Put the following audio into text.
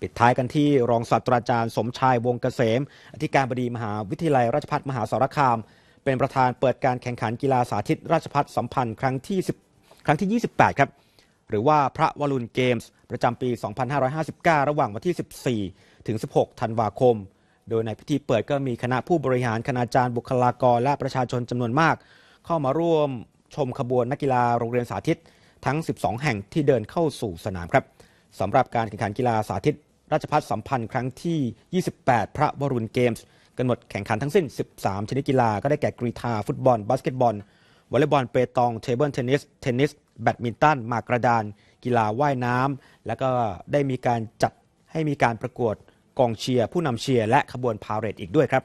ปิดท้ายกันที่รองศาสตราจารย์สมชายวงเกษม อธิการบดีมหาวิทยาลัยราชภัฏมหาสารคาม เป็นประธานเปิดการแข่งขันกีฬาสาธิตราชภัฏสัมพันธ์ครั้งที่ 10 ครั้งที่ 28 ครับหรือว่าพระวรุณเกมส์ ประจำปี 2559 ระหว่างวันที่ 14 ถึง 16 ธันวาคม โดยในพิธีเปิดก็มีคณะผู้บริหาร คณาจารย์บุคลากร และประชาชนจำนวนมาก เข้ามาร่วมชมขบวนนักกีฬาโรงเรียนสาธิตทั้ง 12 แห่งที่เดินเข้าสู่สนามครับสำหรับการแข่งขันกีฬาสาธิตราชพัฒสัมพันธ์ครั้งที่ 28 พระวรุณเกมส์กำหนดแข่งขันทั้งสิ้น 13 ชนิดกีฬา ก็ได้แก่ กรีธาฟุตบอล บาสเกตบอล วอลเลย์บอลเปตอง เทเบิลเทนนิส เทนนิส แบดมินตัน มากระดาน กีฬาว่ายน้ำ แล้วก็ได้มีการจัดให้มีการประกวดกองเชียร์ผู้นำเชียร์และขบวนพาเหรดอีกด้วยครับ